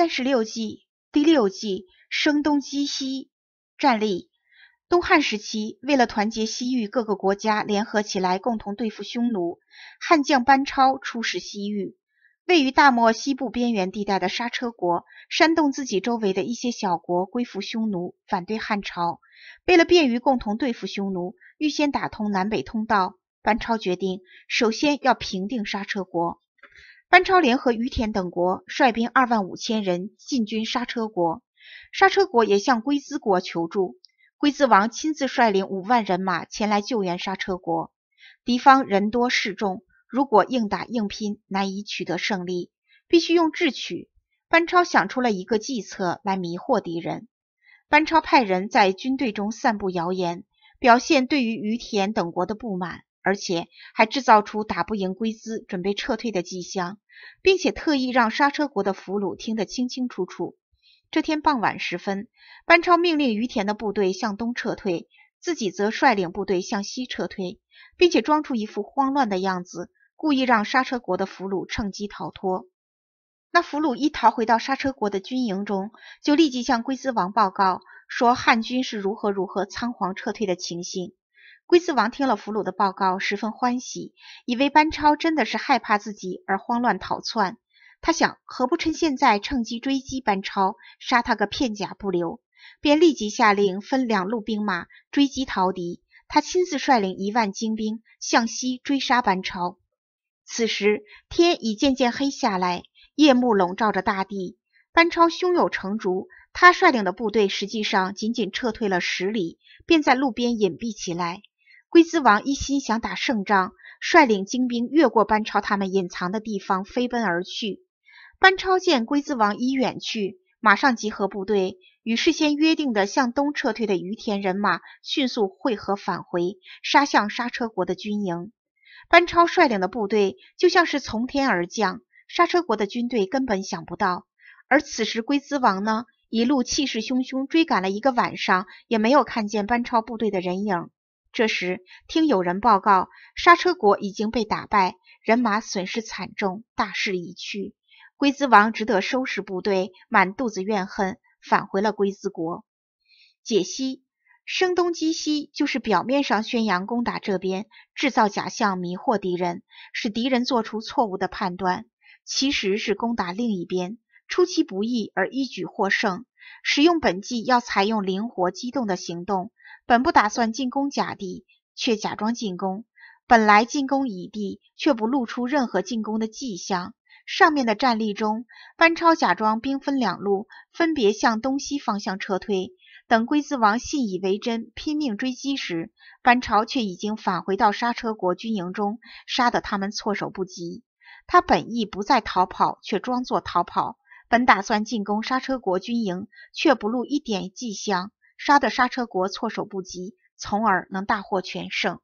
三十六计第六计声东击西。战例：东汉时期，为了团结西域各个国家联合起来共同对付匈奴，汉将班超出使西域。位于大漠西部边缘地带的莎车国，煽动自己周围的一些小国归附匈奴，反对汉朝。为了便于共同对付匈奴，预先打通南北通道，班超决定首先要平定莎车国。班超联合于田等国，率兵二万五千人进军刹车国。刹车国也向龟兹国求助，龟兹王亲自率领五万人马前来救援刹车国。敌方人多势众，如果硬打硬拼，难以取得胜利，必须用智取。班超想出了一个计策来迷惑敌人。班超派人在军队中散布谣言，表现对于于田等国的不满。而且还制造出打不赢龟兹、准备撤退的迹象，并且特意让沙车国的俘虏听得清清楚楚。这天傍晚时分，班超命令于田的部队向东撤退，自己则率领部队向西撤退，并且装出一副慌乱的样子，故意让沙车国的俘虏趁机逃脱。那俘虏一逃回到沙车国的军营中，就立即向龟兹王报告说汉军是如何如何仓皇撤退的情形。龟兹王听了俘虏的报告，十分欢喜，以为班超真的是害怕自己而慌乱逃窜。他想，何不趁现在趁机追击班超，杀他个片甲不留？便立即下令分两路兵马追击逃敌。他亲自率领一万精兵向西追杀班超。此时天已渐渐黑下来，夜幕笼罩着大地。班超胸有成竹，他率领的部队实际上仅仅撤退了十里，便在路边隐蔽起来。龟兹王一心想打胜仗，率领精兵越过班超他们隐藏的地方，飞奔而去。班超见龟兹王已远去，马上集合部队，与事先约定的向东撤退的于田人马迅速汇合，返回，杀向莎车国的军营。班超率领的部队就像是从天而降，莎车国的军队根本想不到。而此时龟兹王呢，一路气势汹汹，追赶了一个晚上，也没有看见班超部队的人影。这时，听有人报告，刹车国已经被打败，人马损失惨重，大势已去。龟兹王只得收拾部队，满肚子怨恨，返回了龟兹国。解析：声东击西就是表面上宣扬攻打这边，制造假象迷惑敌人，使敌人做出错误的判断，其实是攻打另一边，出其不意而一举获胜。使用本纪要采用灵活机动的行动。本不打算进攻甲地，却假装进攻；本来进攻乙地，却不露出任何进攻的迹象。上面的战例中，班超假装兵分两路，分别向东西方向撤退。等龟兹王信以为真，拼命追击时，班超却已经返回到刹车国军营中，杀得他们措手不及。他本意不再逃跑，却装作逃跑；本打算进攻刹车国军营，却不露一点迹象。杀的刹车国措手不及，从而能大获全胜。